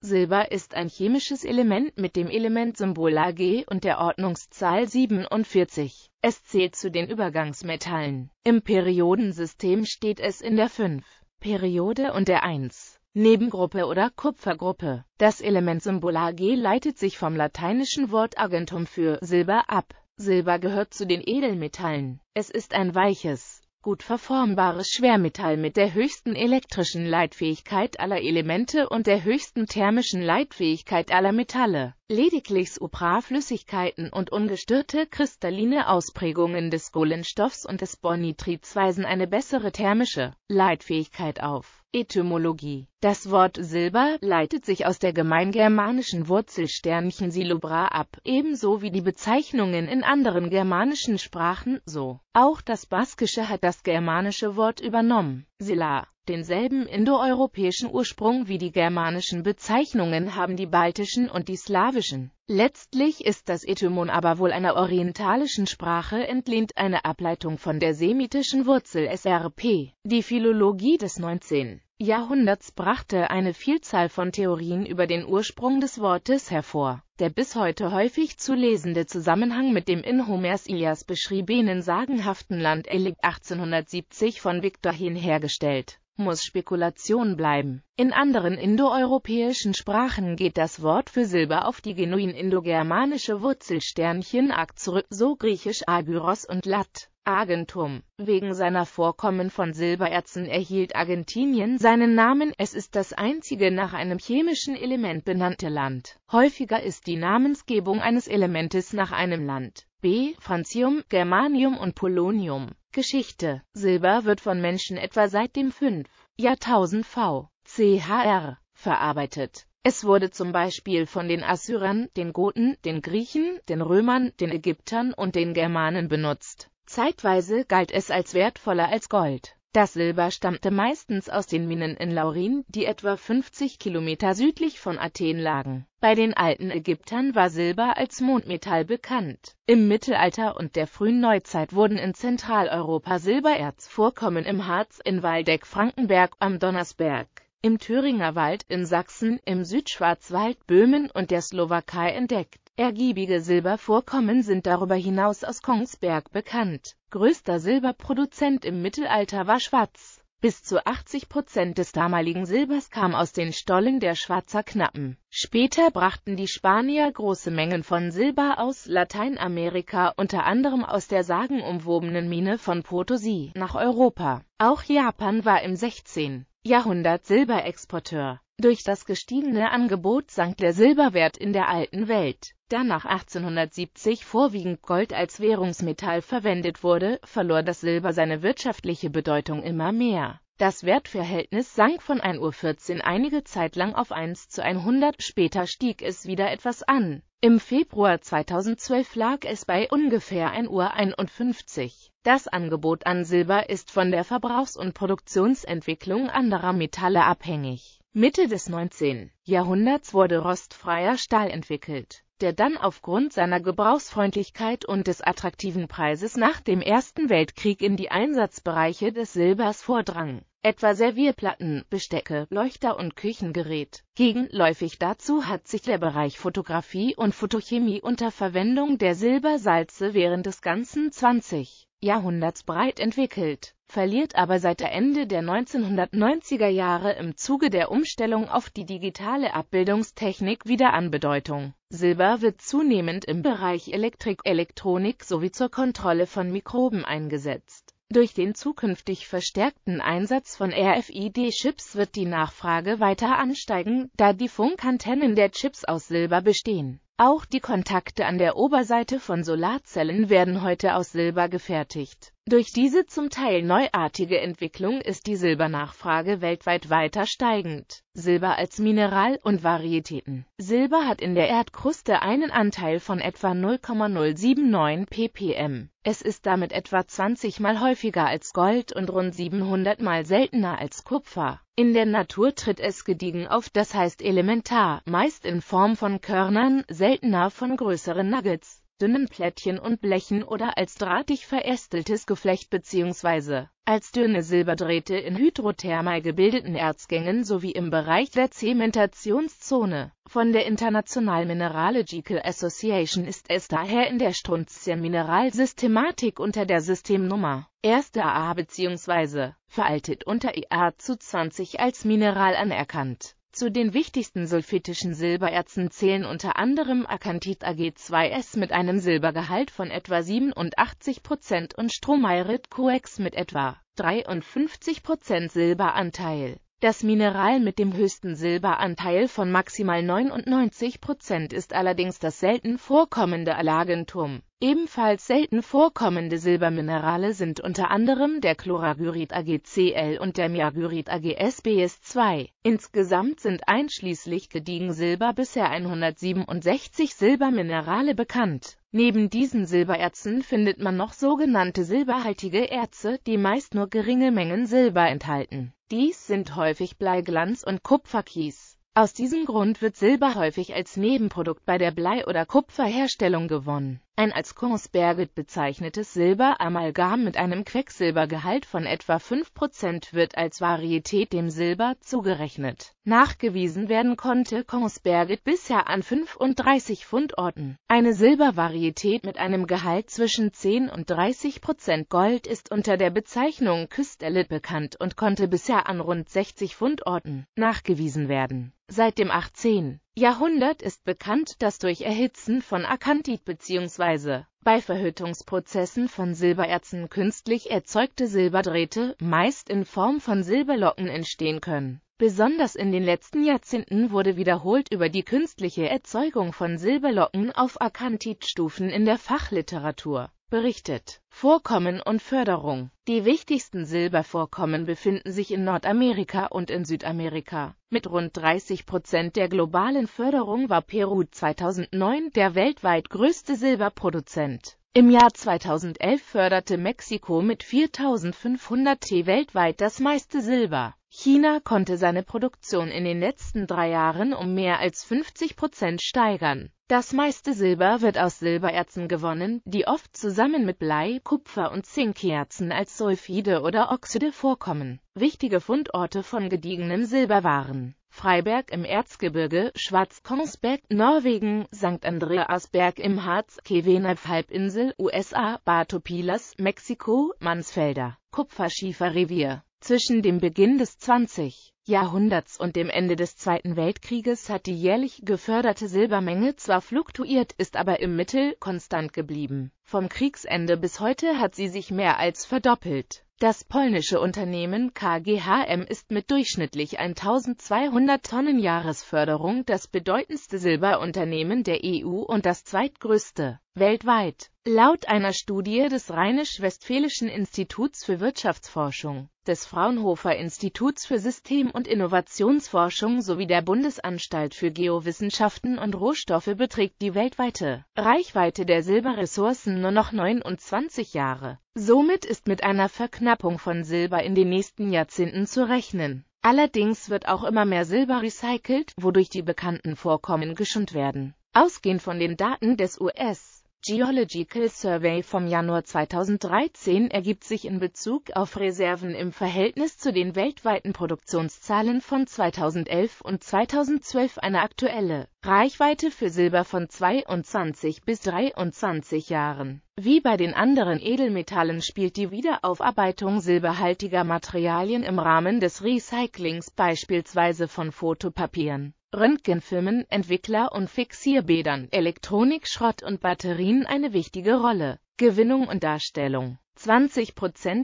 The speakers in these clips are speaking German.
Silber ist ein chemisches Element mit dem Elementsymbol Ag und der Ordnungszahl 47. Es zählt zu den Übergangsmetallen. Im Periodensystem steht es in der 5. Periode und der 1. Nebengruppe oder Kupfergruppe. Das Elementsymbol Ag leitet sich vom lateinischen Wort Argentum für Silber ab. Silber gehört zu den Edelmetallen. Es ist ein weiches, gut verformbares Schwermetall mit der höchsten elektrischen Leitfähigkeit aller Elemente und der höchsten thermischen Leitfähigkeit aller Metalle. Lediglich Supraflüssigkeiten und ungestörte kristalline Ausprägungen des Kohlenstoffs und des Bornitrids weisen eine bessere thermische Leitfähigkeit auf. Etymologie Das Wort Silber leitet sich aus der gemeingermanischen Wurzelsternchen Silobra ab, ebenso wie die Bezeichnungen in anderen germanischen Sprachen, so auch das Baskische hat das germanische Wort übernommen. Silla Denselben indoeuropäischen Ursprung wie die germanischen Bezeichnungen haben die baltischen und die slawischen. Letztlich ist das Etymon aber wohl einer orientalischen Sprache entlehnt, eine Ableitung von der semitischen Wurzel SRP. Die Philologie des 19. Jahrhunderts brachte eine Vielzahl von Theorien über den Ursprung des Wortes hervor. Der bis heute häufig zu lesende Zusammenhang mit dem in Homers Ilias beschriebenen sagenhaften Land Elik 1870 von Victor Hehn hergestellt muss Spekulation bleiben. In anderen indoeuropäischen Sprachen geht das Wort für Silber auf die genuin indogermanische Wurzelsternchen Sternchen zurück, so griechisch Agyros und Lat. Agentum. Wegen seiner Vorkommen von Silbererzen erhielt Argentinien seinen Namen. Es ist das einzige nach einem chemischen Element benannte Land. Häufiger ist die Namensgebung eines Elementes nach einem Land. B. Francium, Germanium und Polonium. Geschichte. Silber wird von Menschen etwa seit dem 5. Jahrtausend v. CHR verarbeitet. Es wurde zum Beispiel von den Assyrern, den Goten, den Griechen, den Römern, den Ägyptern und den Germanen benutzt. Zeitweise galt es als wertvoller als Gold. Das Silber stammte meistens aus den Minen in Laurin, die etwa 50 Kilometer südlich von Athen lagen. Bei den alten Ägyptern war Silber als Mondmetall bekannt. Im Mittelalter und der frühen Neuzeit wurden in Zentraleuropa Silbererzvorkommen im Harz, in Waldeck-Frankenberg, am Donnersberg, im Thüringer Wald, in Sachsen, im Südschwarzwald, Böhmen und der Slowakei entdeckt. Ergiebige Silbervorkommen sind darüber hinaus aus Kongsberg bekannt. Größter Silberproduzent im Mittelalter war Schwarz. Bis zu 80 Prozent des damaligen Silbers kam aus den Stollen der Schwarzer Knappen. Später brachten die Spanier große Mengen von Silber aus Lateinamerika, unter anderem aus der sagenumwobenen Mine von Potosi, nach Europa. Auch Japan war im 16. Jahrhundert Silberexporteur. Durch das gestiegene Angebot sank der Silberwert in der alten Welt. Da nach 1870 vorwiegend Gold als Währungsmetall verwendet wurde, verlor das Silber seine wirtschaftliche Bedeutung immer mehr. Das Wertverhältnis sank von 1.14 Uhr einige Zeit lang auf 1 zu 100, später stieg es wieder etwas an. Im Februar 2012 lag es bei ungefähr 1.51 Uhr. Das Angebot an Silber ist von der Verbrauchs- und Produktionsentwicklung anderer Metalle abhängig. Mitte des 19. Jahrhunderts wurde rostfreier Stahl entwickelt der dann aufgrund seiner Gebrauchsfreundlichkeit und des attraktiven Preises nach dem Ersten Weltkrieg in die Einsatzbereiche des Silbers vordrang, etwa Servierplatten, Bestecke, Leuchter und Küchengerät. Gegenläufig dazu hat sich der Bereich Fotografie und Photochemie unter Verwendung der Silbersalze während des ganzen 20. Jahrhunderts breit entwickelt, verliert aber seit der Ende der 1990er Jahre im Zuge der Umstellung auf die digitale Abbildungstechnik wieder an Bedeutung. Silber wird zunehmend im Bereich Elektrik, Elektronik sowie zur Kontrolle von Mikroben eingesetzt. Durch den zukünftig verstärkten Einsatz von RFID-Chips wird die Nachfrage weiter ansteigen, da die Funkantennen der Chips aus Silber bestehen auch die Kontakte an der Oberseite von Solarzellen werden heute aus Silber gefertigt durch diese zum Teil neuartige Entwicklung ist die Silbernachfrage weltweit weiter steigend. Silber als Mineral und Varietäten. Silber hat in der Erdkruste einen Anteil von etwa 0,079 ppm. Es ist damit etwa 20 mal häufiger als Gold und rund 700 mal seltener als Kupfer. In der Natur tritt es gediegen auf, das heißt elementar, meist in Form von Körnern, seltener von größeren Nuggets dünnen Plättchen und Blechen oder als drahtig verästeltes Geflecht bzw. als dünne Silberdrähte in hydrothermal gebildeten Erzgängen sowie im Bereich der Zementationszone. Von der International Mineralogical Association ist es daher in der Strunzer Mineralsystematik unter der Systemnummer 1. AA bzw. veraltet unter IA e zu 20 als Mineral anerkannt zu den wichtigsten sulfitischen Silbererzen zählen unter anderem Akanthit Ag2S mit einem Silbergehalt von etwa 87% und Stromaerit QX mit etwa 53% Silberanteil. Das Mineral mit dem höchsten Silberanteil von maximal 99% ist allerdings das selten vorkommende Alagentum. Ebenfalls selten vorkommende Silberminerale sind unter anderem der Chloraglyrid AgCl und der Myagyrid AgSbS2. Insgesamt sind einschließlich gediegen Silber bisher 167 Silberminerale bekannt. Neben diesen Silbererzen findet man noch sogenannte silberhaltige Erze, die meist nur geringe Mengen Silber enthalten. Dies sind häufig Bleiglanz und Kupferkies. Aus diesem Grund wird Silber häufig als Nebenprodukt bei der Blei- oder Kupferherstellung gewonnen. Ein als Kongsberget bezeichnetes Silber-Amalgam mit einem Quecksilbergehalt von etwa 5 wird als Varietät dem Silber zugerechnet. Nachgewiesen werden konnte Kongsberget bisher an 35 Fundorten. Eine Silbervarietät mit einem Gehalt zwischen 10 und 30 Gold ist unter der Bezeichnung Küstelit bekannt und konnte bisher an rund 60 Fundorten nachgewiesen werden. Seit dem 18. Jahrhundert ist bekannt, dass durch Erhitzen von Akantit bzw. bei Verhüttungsprozessen von Silbererzen künstlich erzeugte Silberdrähte, meist in Form von Silberlocken, entstehen können. Besonders in den letzten Jahrzehnten wurde wiederholt über die künstliche Erzeugung von Silberlocken auf Akantit-Stufen in der Fachliteratur berichtet. Vorkommen und Förderung Die wichtigsten Silbervorkommen befinden sich in Nordamerika und in Südamerika. Mit rund 30 Prozent der globalen Förderung war Peru 2009 der weltweit größte Silberproduzent. Im Jahr 2011 förderte Mexiko mit 4.500 T weltweit das meiste Silber. China konnte seine Produktion in den letzten drei Jahren um mehr als 50 Prozent steigern. Das meiste Silber wird aus Silbererzen gewonnen, die oft zusammen mit Blei, Kupfer und Zinkerzen als Sulfide oder Oxide vorkommen. Wichtige Fundorte von gediegenem Silber waren Freiberg im Erzgebirge, Schwarzkongsberg, Norwegen, St. Andreasberg im Harz, Kevener Halbinsel, USA, Bartopilas, Mexiko, Mansfelder, Kupferschieferrevier. Zwischen dem Beginn des 20. Jahrhunderts und dem Ende des Zweiten Weltkrieges hat die jährlich geförderte Silbermenge zwar fluktuiert, ist aber im Mittel konstant geblieben. Vom Kriegsende bis heute hat sie sich mehr als verdoppelt. Das polnische Unternehmen KGHM ist mit durchschnittlich 1200 Tonnen Jahresförderung das bedeutendste Silberunternehmen der EU und das zweitgrößte weltweit. Laut einer Studie des Rheinisch-Westfälischen Instituts für Wirtschaftsforschung, des Fraunhofer Instituts für System- und Innovationsforschung sowie der Bundesanstalt für Geowissenschaften und Rohstoffe beträgt die weltweite Reichweite der Silberressourcen nur noch 29 Jahre. Somit ist mit einer Verknappung von Silber in den nächsten Jahrzehnten zu rechnen. Allerdings wird auch immer mehr Silber recycelt, wodurch die bekannten Vorkommen geschont werden. Ausgehend von den Daten des US Geological Survey vom Januar 2013 ergibt sich in Bezug auf Reserven im Verhältnis zu den weltweiten Produktionszahlen von 2011 und 2012 eine aktuelle Reichweite für Silber von 22 bis 23 Jahren. Wie bei den anderen Edelmetallen spielt die Wiederaufarbeitung silberhaltiger Materialien im Rahmen des Recyclings beispielsweise von Fotopapieren Röntgenfilmen, Entwickler- und Fixierbädern, Elektronik, Schrott und Batterien eine wichtige Rolle. Gewinnung und Darstellung 20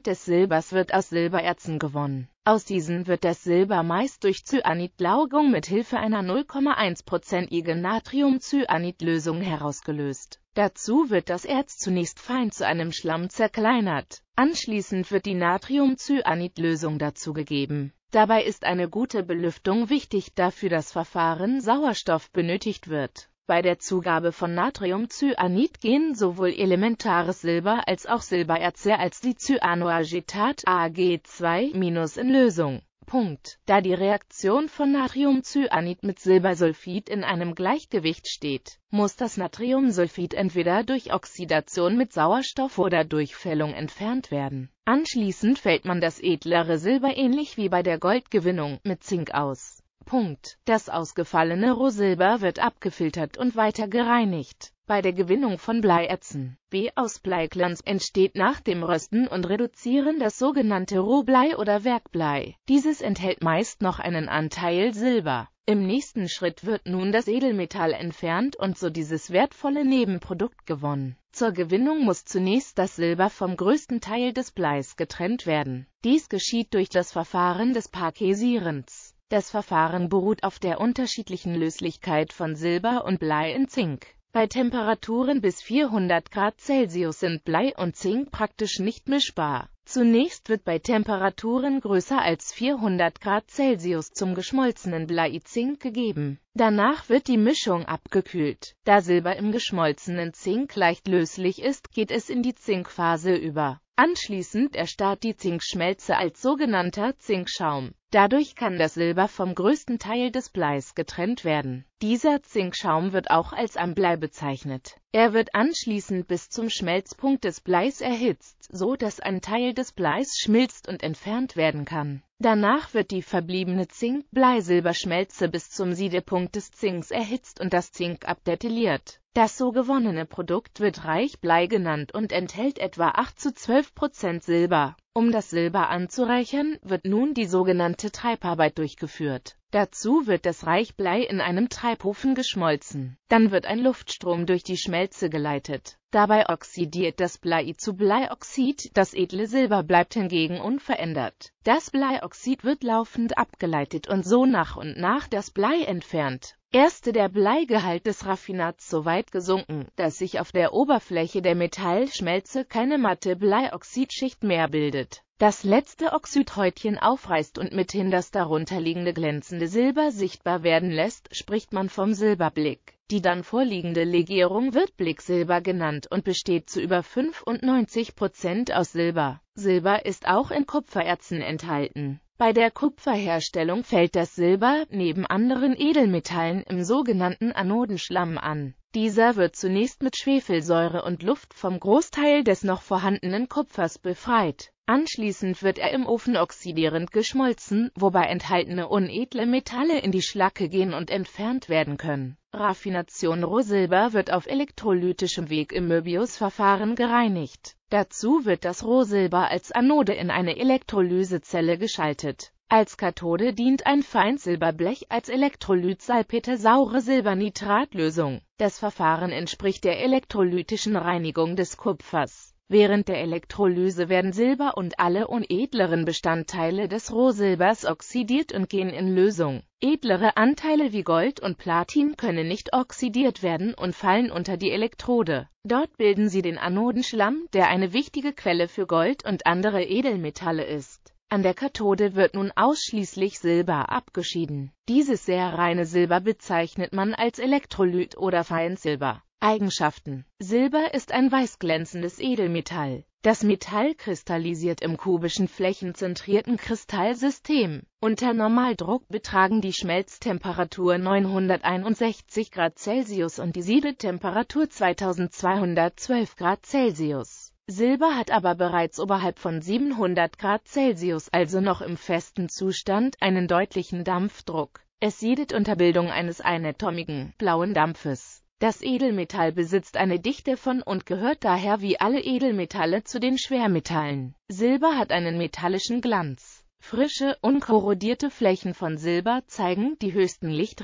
des Silbers wird aus Silbererzen gewonnen. Aus diesen wird das Silber meist durch Cyanidlaugung mit Hilfe einer 0,1%igen Natriumcyanidlösung herausgelöst Dazu wird das Erz zunächst fein zu einem Schlamm zerkleinert. Anschließend wird die Natriumcyanidlösung dazugegeben. Dabei ist eine gute Belüftung wichtig, da für das Verfahren Sauerstoff benötigt wird. Bei der Zugabe von Natriumcyanid gehen sowohl elementares Silber als auch Silbererze als die Cyanoacetat Ag2- in Lösung. Punkt. Da die Reaktion von Natriumcyanid mit Silbersulfid in einem Gleichgewicht steht, muss das Natriumsulfid entweder durch Oxidation mit Sauerstoff oder durch Fällung entfernt werden. Anschließend fällt man das edlere Silber ähnlich wie bei der Goldgewinnung mit Zink aus. Punkt. Das ausgefallene Rohsilber wird abgefiltert und weiter gereinigt. Bei der Gewinnung von Bleierzen B aus Bleiglanz entsteht nach dem Rösten und Reduzieren das sogenannte Rohblei oder Werkblei. Dieses enthält meist noch einen Anteil Silber. Im nächsten Schritt wird nun das Edelmetall entfernt und so dieses wertvolle Nebenprodukt gewonnen. Zur Gewinnung muss zunächst das Silber vom größten Teil des Bleis getrennt werden. Dies geschieht durch das Verfahren des Parkesierens. Das Verfahren beruht auf der unterschiedlichen Löslichkeit von Silber und Blei in Zink. Bei Temperaturen bis 400 Grad Celsius sind Blei und Zink praktisch nicht mischbar. Zunächst wird bei Temperaturen größer als 400 Grad Celsius zum geschmolzenen Blei Zink gegeben. Danach wird die Mischung abgekühlt. Da Silber im geschmolzenen Zink leicht löslich ist, geht es in die Zinkphase über. Anschließend erstarrt die Zinkschmelze als sogenannter Zinkschaum. Dadurch kann das Silber vom größten Teil des Bleis getrennt werden. Dieser Zinkschaum wird auch als Amblei bezeichnet. Er wird anschließend bis zum Schmelzpunkt des Bleis erhitzt, so dass ein Teil des Bleis schmilzt und entfernt werden kann. Danach wird die verbliebene Zink-Bleisilberschmelze bis zum Siedepunkt des Zinks erhitzt und das Zink abdetilliert. Das so gewonnene Produkt wird Reichblei genannt und enthält etwa 8 zu 12 Prozent Silber. Um das Silber anzureichern, wird nun die sogenannte Treibarbeit durchgeführt. Dazu wird das Reichblei in einem Treibhofen geschmolzen. Dann wird ein Luftstrom durch die Schmelze geleitet. Dabei oxidiert das Blei zu Bleioxid, das edle Silber bleibt hingegen unverändert. Das Bleioxid wird laufend abgeleitet und so nach und nach das Blei entfernt erste der Bleigehalt des Raffinats so weit gesunken, dass sich auf der Oberfläche der Metallschmelze keine matte Bleioxidschicht mehr bildet. Das letzte Oxidhäutchen aufreißt und mithin das darunterliegende glänzende Silber sichtbar werden lässt, spricht man vom Silberblick. Die dann vorliegende Legierung wird Blicksilber genannt und besteht zu über 95 Prozent aus Silber. Silber ist auch in Kupfererzen enthalten. Bei der Kupferherstellung fällt das Silber neben anderen Edelmetallen im sogenannten Anodenschlamm an. Dieser wird zunächst mit Schwefelsäure und Luft vom Großteil des noch vorhandenen Kupfers befreit Anschließend wird er im Ofen oxidierend geschmolzen, wobei enthaltene unedle Metalle in die Schlacke gehen und entfernt werden können. Raffination Rohsilber wird auf elektrolytischem Weg im Möbius-Verfahren gereinigt. Dazu wird das Rohsilber als Anode in eine Elektrolysezelle geschaltet. Als Kathode dient ein Feinsilberblech als elektrolyt saure Silbernitratlösung. Das Verfahren entspricht der elektrolytischen Reinigung des Kupfers. Während der Elektrolyse werden Silber und alle unedleren Bestandteile des Rohsilbers oxidiert und gehen in Lösung. Edlere Anteile wie Gold und Platin können nicht oxidiert werden und fallen unter die Elektrode. Dort bilden sie den Anodenschlamm, der eine wichtige Quelle für Gold und andere Edelmetalle ist. An der Kathode wird nun ausschließlich Silber abgeschieden. Dieses sehr reine Silber bezeichnet man als Elektrolyt oder Feinsilber. Eigenschaften Silber ist ein weißglänzendes Edelmetall. Das Metall kristallisiert im kubischen flächenzentrierten Kristallsystem. Unter Normaldruck betragen die Schmelztemperatur 961 Grad Celsius und die Siedetemperatur 2212 Grad Celsius. Silber hat aber bereits oberhalb von 700 Grad Celsius, also noch im festen Zustand, einen deutlichen Dampfdruck. Es siedet unter Bildung eines einatomigen, blauen Dampfes. Das Edelmetall besitzt eine Dichte von und gehört daher wie alle Edelmetalle zu den Schwermetallen. Silber hat einen metallischen Glanz. Frische, unkorrodierte Flächen von Silber zeigen die höchsten licht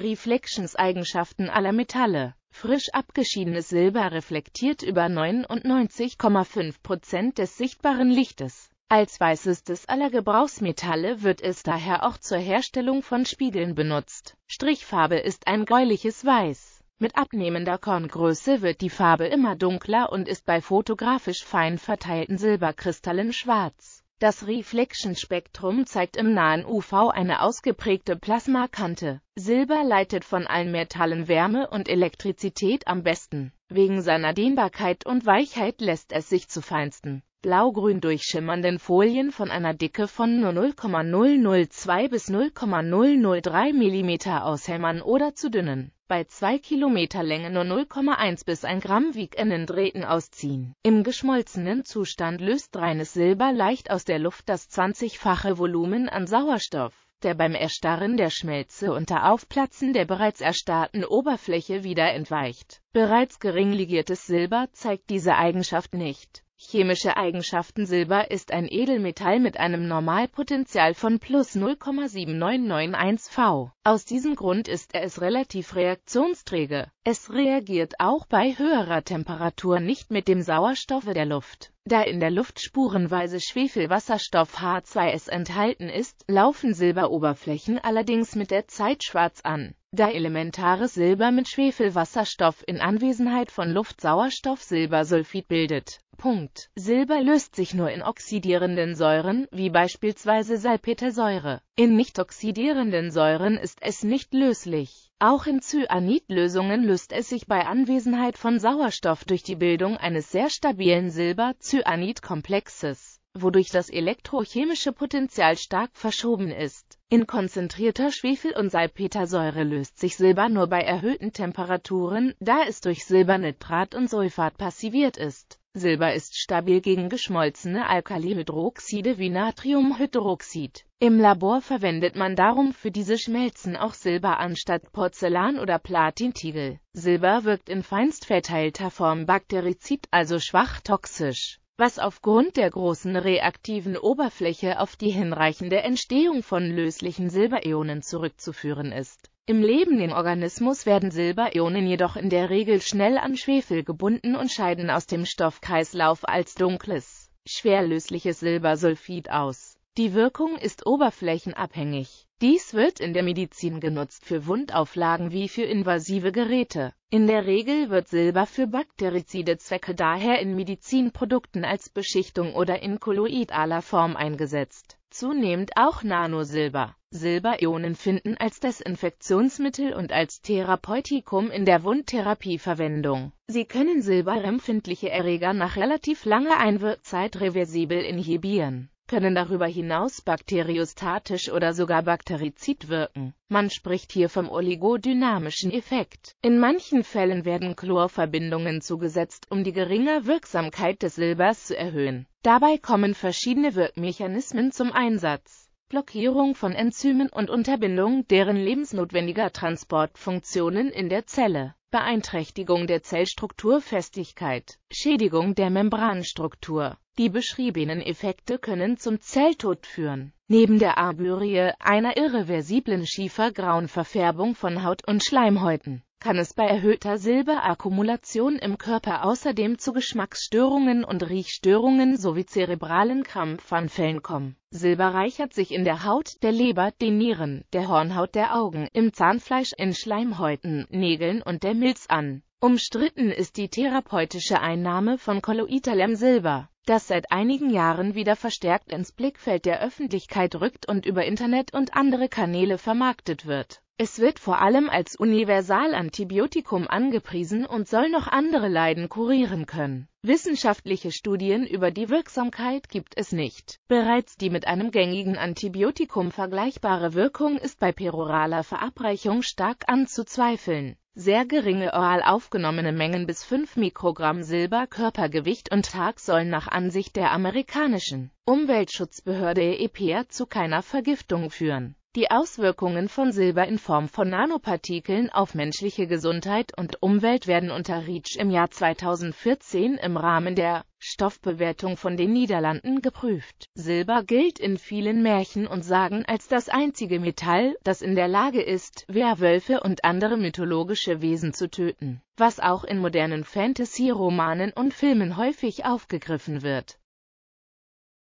eigenschaften aller Metalle. Frisch abgeschiedenes Silber reflektiert über 99,5% des sichtbaren Lichtes. Als weißestes aller Gebrauchsmetalle wird es daher auch zur Herstellung von Spiegeln benutzt. Strichfarbe ist ein gräuliches Weiß. Mit abnehmender Korngröße wird die Farbe immer dunkler und ist bei fotografisch fein verteilten Silberkristallen schwarz. Das Reflection-Spektrum zeigt im nahen UV eine ausgeprägte Plasmakante. Silber leitet von allen Metallen Wärme und Elektrizität am besten. Wegen seiner Dehnbarkeit und Weichheit lässt es sich zu feinsten blaugrün durchschimmernden Folien von einer Dicke von nur 0,002 bis 0,003 mm aushämmern oder zu dünnen. Bei 2 km Länge nur 0,1 bis 1 Gramm wiegenden Drähten ausziehen. Im geschmolzenen Zustand löst reines Silber leicht aus der Luft das 20-fache Volumen an Sauerstoff der beim Erstarren der Schmelze unter Aufplatzen der bereits erstarrten Oberfläche wieder entweicht. Bereits gering ligiertes Silber zeigt diese Eigenschaft nicht. Chemische Eigenschaften Silber ist ein Edelmetall mit einem Normalpotential von plus 0,7991 V. Aus diesem Grund ist es relativ reaktionsträge. Es reagiert auch bei höherer Temperatur nicht mit dem Sauerstoff der Luft. Da in der Luft spurenweise Schwefelwasserstoff H2S enthalten ist, laufen Silberoberflächen allerdings mit der Zeit schwarz an. Da elementares Silber mit Schwefelwasserstoff in Anwesenheit von Luft Silbersulfid bildet, Punkt. Silber löst sich nur in oxidierenden Säuren, wie beispielsweise Salpetersäure. In nicht oxidierenden Säuren ist es nicht löslich. Auch in Cyanidlösungen löst es sich bei Anwesenheit von Sauerstoff durch die Bildung eines sehr stabilen Silber-Cyanid-Komplexes wodurch das elektrochemische Potential stark verschoben ist. In konzentrierter Schwefel- und Salpetersäure löst sich Silber nur bei erhöhten Temperaturen, da es durch Silbernitrat und Sulfat passiviert ist. Silber ist stabil gegen geschmolzene Alkalihydroxide wie Natriumhydroxid. Im Labor verwendet man darum für diese Schmelzen auch Silber anstatt Porzellan oder Platintiegel. Silber wirkt in feinst verteilter Form bakterizid, also schwach toxisch was aufgrund der großen reaktiven Oberfläche auf die hinreichende Entstehung von löslichen Silberionen zurückzuführen ist. Im lebenden Organismus werden Silberionen jedoch in der Regel schnell an Schwefel gebunden und scheiden aus dem Stoffkreislauf als dunkles, schwerlösliches Silbersulfid aus. Die Wirkung ist oberflächenabhängig. Dies wird in der Medizin genutzt für Wundauflagen wie für invasive Geräte. In der Regel wird Silber für bakterizide Zwecke daher in Medizinprodukten als Beschichtung oder in kolloidaler Form eingesetzt. Zunehmend auch Nanosilber. Silberionen finden als Desinfektionsmittel und als Therapeutikum in der Wundtherapie Verwendung. Sie können silberempfindliche Erreger nach relativ langer Einwirkzeit reversibel inhibieren können darüber hinaus bakteriostatisch oder sogar bakterizid wirken. Man spricht hier vom oligodynamischen Effekt. In manchen Fällen werden Chlorverbindungen zugesetzt, um die geringe Wirksamkeit des Silbers zu erhöhen. Dabei kommen verschiedene Wirkmechanismen zum Einsatz. Blockierung von Enzymen und Unterbindung deren lebensnotwendiger Transportfunktionen in der Zelle, Beeinträchtigung der Zellstrukturfestigkeit, Schädigung der Membranstruktur. Die beschriebenen Effekte können zum Zelltod führen. Neben der Abyrie, einer irreversiblen schiefergrauen Verfärbung von Haut und Schleimhäuten, kann es bei erhöhter Silberakkumulation im Körper außerdem zu Geschmacksstörungen und Riechstörungen sowie zerebralen Krampfanfällen kommen. Silber reichert sich in der Haut, der Leber, den Nieren, der Hornhaut der Augen, im Zahnfleisch, in Schleimhäuten, Nägeln und der Milz an. Umstritten ist die therapeutische Einnahme von Colloidalem Silber, das seit einigen Jahren wieder verstärkt ins Blickfeld der Öffentlichkeit rückt und über Internet und andere Kanäle vermarktet wird. Es wird vor allem als Universalantibiotikum angepriesen und soll noch andere Leiden kurieren können. Wissenschaftliche Studien über die Wirksamkeit gibt es nicht. Bereits die mit einem gängigen Antibiotikum vergleichbare Wirkung ist bei peroraler Verabreichung stark anzuzweifeln. Sehr geringe oral aufgenommene Mengen bis 5 Mikrogramm Silber Körpergewicht und Tag sollen nach Ansicht der amerikanischen Umweltschutzbehörde EPA zu keiner Vergiftung führen. Die Auswirkungen von Silber in Form von Nanopartikeln auf menschliche Gesundheit und Umwelt werden unter REACH im Jahr 2014 im Rahmen der Stoffbewertung von den Niederlanden geprüft. Silber gilt in vielen Märchen und Sagen als das einzige Metall, das in der Lage ist, Werwölfe und andere mythologische Wesen zu töten, was auch in modernen Fantasy-Romanen und Filmen häufig aufgegriffen wird.